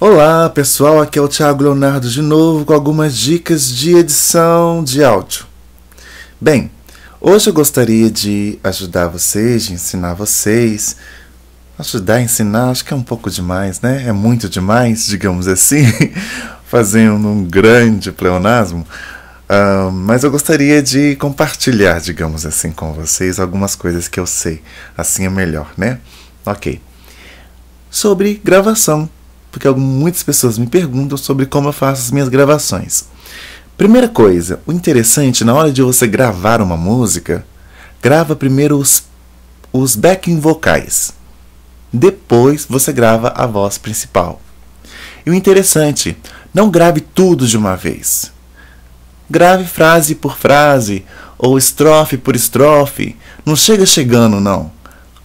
Olá pessoal, aqui é o Thiago Leonardo de novo com algumas dicas de edição de áudio. Bem, hoje eu gostaria de ajudar vocês, de ensinar vocês. Ajudar, ensinar, acho que é um pouco demais, né? É muito demais, digamos assim, fazendo um grande pleonasmo. Uh, mas eu gostaria de compartilhar, digamos assim, com vocês algumas coisas que eu sei. Assim é melhor, né? Ok. Sobre gravação porque muitas pessoas me perguntam sobre como eu faço as minhas gravações. Primeira coisa, o interessante na hora de você gravar uma música, grava primeiro os, os backing vocais. Depois você grava a voz principal. E o interessante, não grave tudo de uma vez. Grave frase por frase ou estrofe por estrofe. Não chega chegando, não.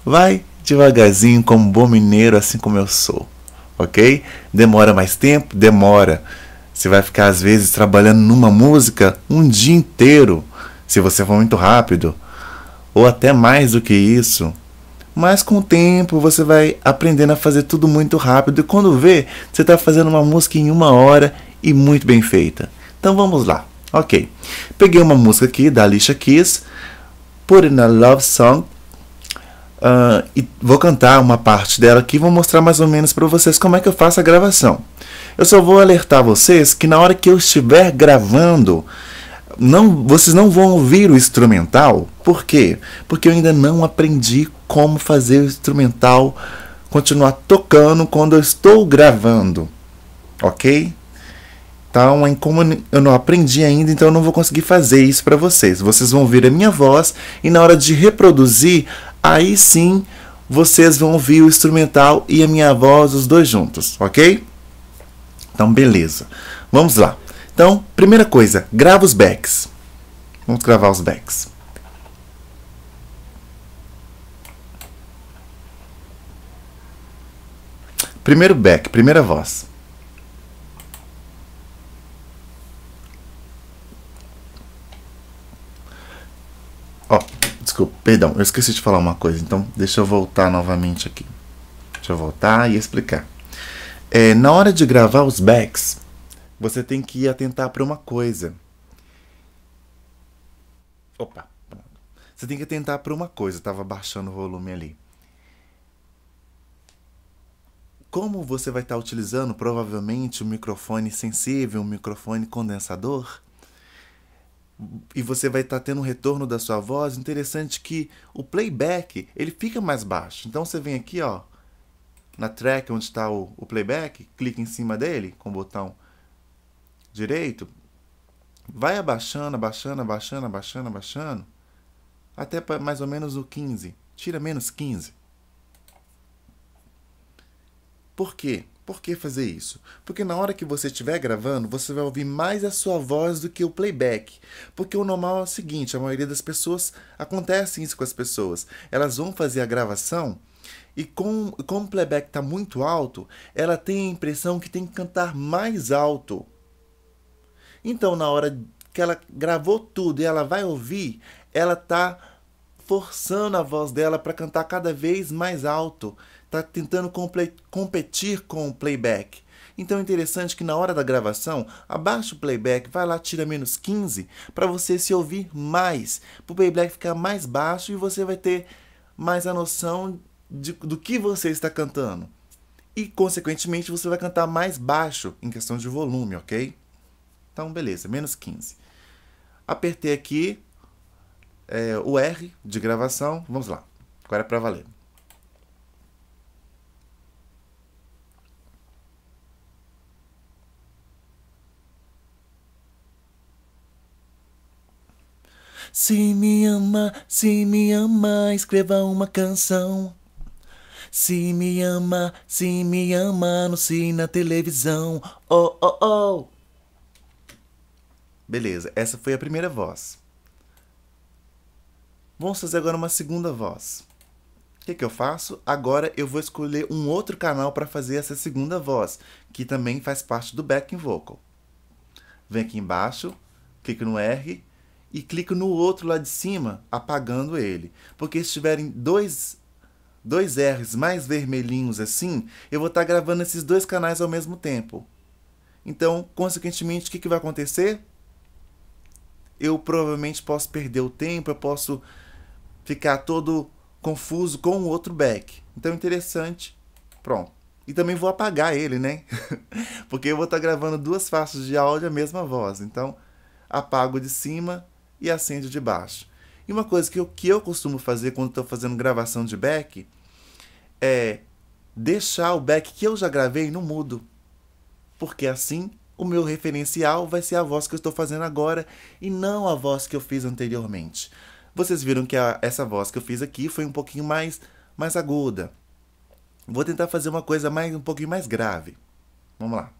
Vai devagarzinho como um bom mineiro, assim como eu sou ok? Demora mais tempo? Demora. Você vai ficar, às vezes, trabalhando numa música um dia inteiro, se você for muito rápido, ou até mais do que isso. Mas com o tempo você vai aprendendo a fazer tudo muito rápido, e quando vê, você está fazendo uma música em uma hora e muito bem feita. Então vamos lá, ok? Peguei uma música aqui da Alicia Keys, Put in a Love Song, Uh, e vou cantar uma parte dela aqui, vou mostrar mais ou menos para vocês como é que eu faço a gravação. Eu só vou alertar vocês que na hora que eu estiver gravando, não, vocês não vão ouvir o instrumental. Por quê? Porque eu ainda não aprendi como fazer o instrumental continuar tocando quando eu estou gravando. OK? Então, em como eu não aprendi ainda, então eu não vou conseguir fazer isso para vocês. Vocês vão ouvir a minha voz e na hora de reproduzir aí sim vocês vão ouvir o instrumental e a minha voz, os dois juntos, ok? Então, beleza. Vamos lá. Então, primeira coisa, grava os backs. Vamos gravar os backs. Primeiro back, primeira voz. Perdão, eu esqueci de falar uma coisa, então deixa eu voltar novamente aqui. Deixa eu voltar e explicar. É, na hora de gravar os backs, você tem que atentar para uma coisa. Opa, você tem que atentar para uma coisa. estava tava baixando o volume ali. Como você vai estar tá utilizando provavelmente um microfone sensível, um microfone condensador, e você vai estar tá tendo um retorno da sua voz, interessante que o playback ele fica mais baixo. Então você vem aqui, ó, na track onde está o, o playback, clica em cima dele com o botão direito, vai abaixando, abaixando, abaixando, abaixando, abaixando, até mais ou menos o 15. Tira menos 15. Por quê? Por que fazer isso? Porque na hora que você estiver gravando, você vai ouvir mais a sua voz do que o playback. Porque o normal é o seguinte: a maioria das pessoas acontece isso com as pessoas. Elas vão fazer a gravação e com, como o playback está muito alto, ela tem a impressão que tem que cantar mais alto. Então, na hora que ela gravou tudo e ela vai ouvir, ela tá forçando a voz dela para cantar cada vez mais alto, está tentando competir com o playback. Então é interessante que na hora da gravação, abaixa o playback, vai lá, tira menos 15, para você se ouvir mais, para o playback ficar mais baixo e você vai ter mais a noção de, do que você está cantando. E, consequentemente, você vai cantar mais baixo em questão de volume, ok? Então, beleza, menos 15. Apertei aqui é, o R de gravação, vamos lá, agora é para valer. Se me ama, se me ama, escreva uma canção. Se me ama, se me ama, anuncie na televisão. Oh, oh, oh. Beleza, essa foi a primeira voz. Vamos fazer agora uma segunda voz. O que, que eu faço? Agora eu vou escolher um outro canal para fazer essa segunda voz, que também faz parte do backing vocal. Vem aqui embaixo, clico no R, e clico no outro lá de cima, apagando ele. Porque se tiverem dois, dois R's mais vermelhinhos assim, eu vou estar tá gravando esses dois canais ao mesmo tempo. Então, consequentemente, o que, que vai acontecer? Eu provavelmente posso perder o tempo, eu posso ficar todo confuso com o outro back. Então, interessante. Pronto. E também vou apagar ele, né? Porque eu vou estar tá gravando duas faixas de áudio a mesma voz. Então, apago de cima e acende de baixo. E uma coisa que eu, que eu costumo fazer quando estou fazendo gravação de back é deixar o back que eu já gravei no mudo. Porque assim o meu referencial vai ser a voz que eu estou fazendo agora e não a voz que eu fiz anteriormente. Vocês viram que a, essa voz que eu fiz aqui foi um pouquinho mais, mais aguda. Vou tentar fazer uma coisa mais um pouquinho mais grave. Vamos lá.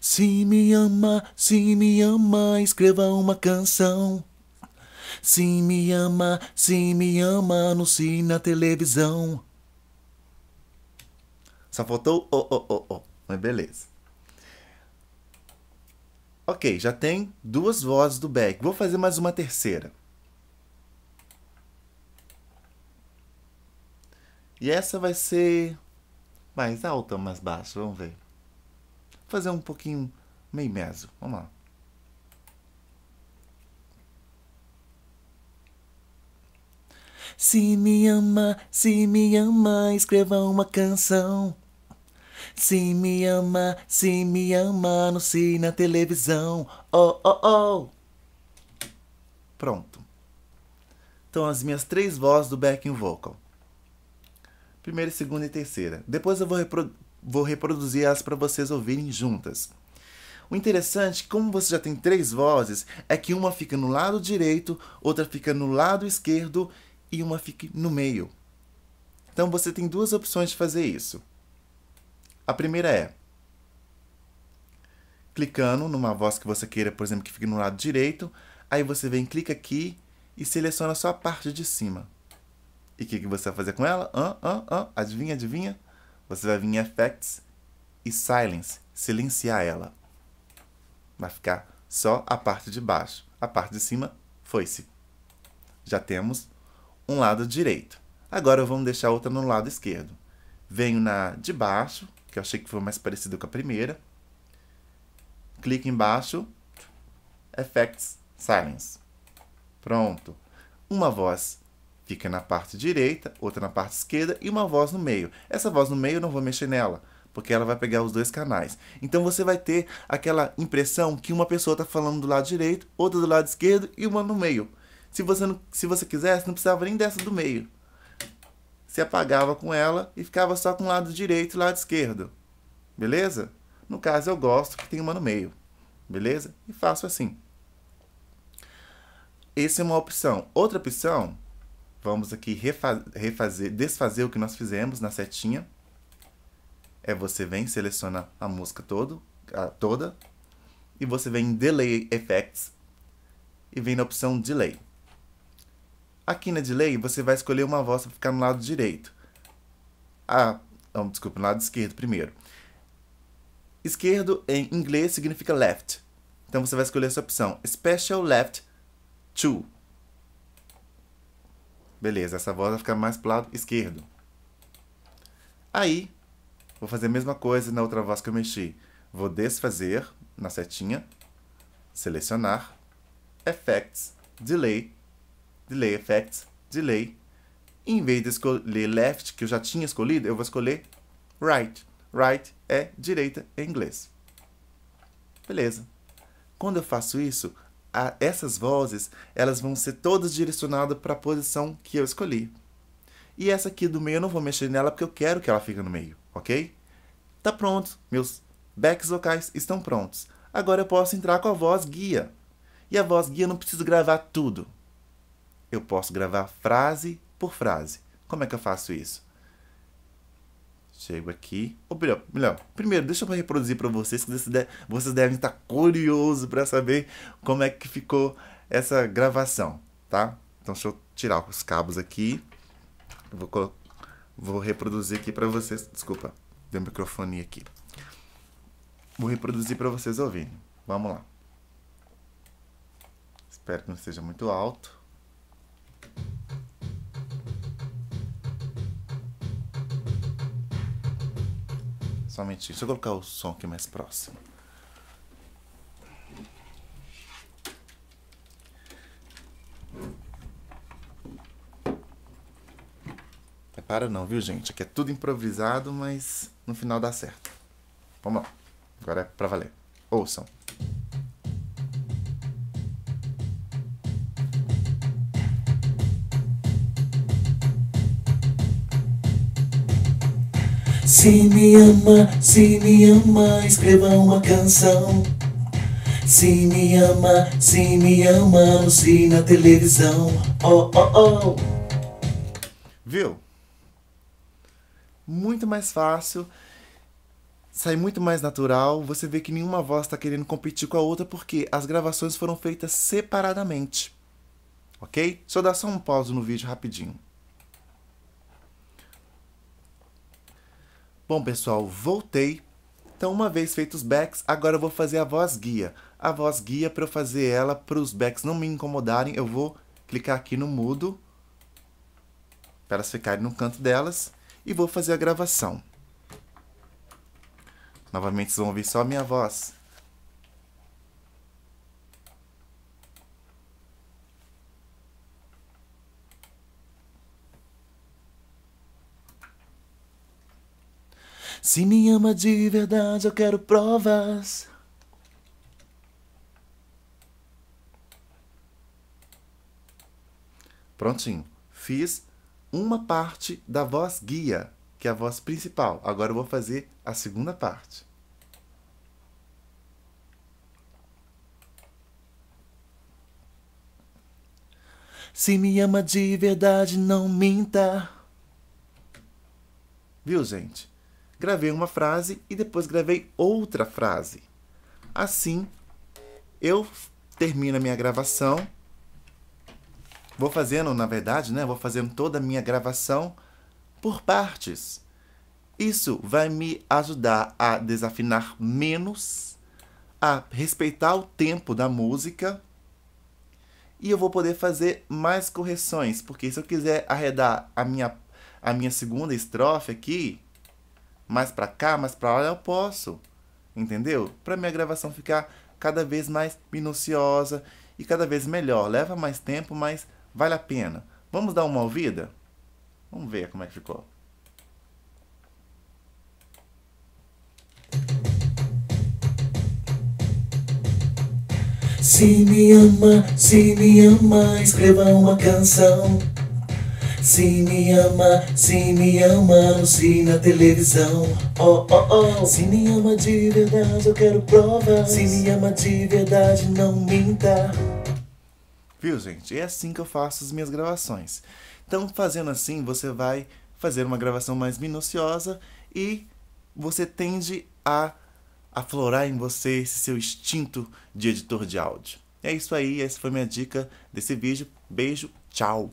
Se me ama, se me ama, escreva uma canção. Se me ama, se me ama, anuncie na televisão. Só faltou o, oh, o, oh, o, oh, o. Mas beleza. Ok, já tem duas vozes do Beck. Vou fazer mais uma terceira. E essa vai ser mais alta ou mais baixa? Vamos ver fazer um pouquinho meio meso. Vamos lá. Se me ama, se me ama, escreva uma canção. Se me ama, se me ama, sei na televisão. Oh, oh, oh. Pronto. Então, as minhas três vozes do backing vocal. Primeira, segunda e terceira. Depois eu vou reproduzir vou reproduzir elas para vocês ouvirem juntas. O interessante, como você já tem três vozes, é que uma fica no lado direito, outra fica no lado esquerdo e uma fica no meio. Então você tem duas opções de fazer isso. A primeira é clicando numa voz que você queira, por exemplo, que fique no lado direito, aí você vem, clica aqui e seleciona só a parte de cima. E o que, que, você vai fazer com ela? Ah, ah, ah, adivinha, adivinha? você vai vir em Effects e Silence, silenciar ela. Vai ficar só a parte de baixo. A parte de cima foi-se. Já temos um lado direito. Agora vamos deixar outra no lado esquerdo. Venho na de baixo, que eu achei que foi mais parecido com a primeira. Clique embaixo, Effects, Silence. Pronto. Uma voz Fica na parte direita, outra na parte esquerda e uma voz no meio. Essa voz no meio eu não vou mexer nela, porque ela vai pegar os dois canais. Então você vai ter aquela impressão que uma pessoa está falando do lado direito, outra do lado esquerdo e uma no meio. Se você, não, se você quisesse, não precisava nem dessa do meio. Se apagava com ela e ficava só com o lado direito e o lado esquerdo. Beleza? No caso, eu gosto que tem uma no meio. Beleza? E faço assim. Essa é uma opção. Outra opção Vamos aqui refazer, refazer, desfazer o que nós fizemos na setinha. É você vem, seleciona a música todo, a, toda. E você vem em Delay Effects. E vem na opção Delay. Aqui na Delay, você vai escolher uma voz para ficar no lado direito. Ah, não, desculpa, no lado esquerdo primeiro. Esquerdo em inglês significa left. Então você vai escolher essa opção. Special Left 2. Beleza, essa voz vai ficar mais para o lado esquerdo. Aí, vou fazer a mesma coisa na outra voz que eu mexi. Vou desfazer na setinha, selecionar, Effects, Delay, Delay Effects, Delay. Em vez de escolher Left, que eu já tinha escolhido, eu vou escolher Right. Right é direita em inglês. Beleza. Quando eu faço isso, a, essas vozes elas vão ser todas direcionadas para a posição que eu escolhi. E essa aqui do meio eu não vou mexer nela porque eu quero que ela fique no meio, ok? Tá pronto, meus backs vocais estão prontos. Agora eu posso entrar com a voz guia. E a voz guia não preciso gravar tudo. Eu posso gravar frase por frase. Como é que eu faço isso? Chego aqui. Ou melhor, melhor primeiro, deixa eu reproduzir para vocês, que vocês devem estar curiosos para saber como é que ficou essa gravação, tá? Então, deixa eu tirar os cabos aqui. vou, vou reproduzir aqui para vocês. Desculpa, deu microfone aqui. Vou reproduzir para vocês ouvirem. Vamos lá. Espero que não seja muito alto. somente isso. Deixa eu colocar o som aqui mais próximo. É para não, viu, gente? Aqui é tudo improvisado, mas no final dá certo. Vamos lá. Agora é pra valer. Ouçam. Se me ama, se me ama, escreva uma canção. Se me ama, se me ama, anuncie na televisão. Oh, oh, oh. Viu? Muito mais fácil, sai muito mais natural. Você vê que nenhuma voz está querendo competir com a outra porque as gravações foram feitas separadamente. Ok? Só dá só um pause no vídeo rapidinho. Bom, pessoal, voltei. Então, uma vez feitos os backs, agora eu vou fazer a voz guia. A voz guia, para eu fazer ela, para os backs não me incomodarem, eu vou clicar aqui no mudo, para elas ficarem no canto delas, e vou fazer a gravação. Novamente, vocês vão ouvir só a minha voz. Se me ama de verdade, eu quero provas. Prontinho. Fiz uma parte da voz guia, que é a voz principal. Agora eu vou fazer a segunda parte. Se me ama de verdade, não minta. Viu, gente? gravei uma frase e depois gravei outra frase. Assim, eu termino a minha gravação. Vou fazendo, na verdade, né? Vou fazendo toda a minha gravação por partes. Isso vai me ajudar a desafinar menos, a respeitar o tempo da música e eu vou poder fazer mais correções, porque se eu quiser arredar a minha, a minha segunda estrofe aqui, mais para cá, mais para lá eu posso. Entendeu? Para minha gravação ficar cada vez mais minuciosa e cada vez melhor. Leva mais tempo, mas vale a pena. Vamos dar uma ouvida? Vamos ver como é que ficou. Se me ama, se me ama, escreva uma canção. Se me ama, se me ama, se na televisão. Oh, oh, oh. Se me ama de verdade, eu quero provas. Se me ama de verdade, não minta. Viu, gente? É assim que eu faço as minhas gravações. Então, fazendo assim, você vai fazer uma gravação mais minuciosa e você tende a aflorar em você esse seu instinto de editor de áudio. É isso aí, essa foi minha dica desse vídeo. Beijo, tchau!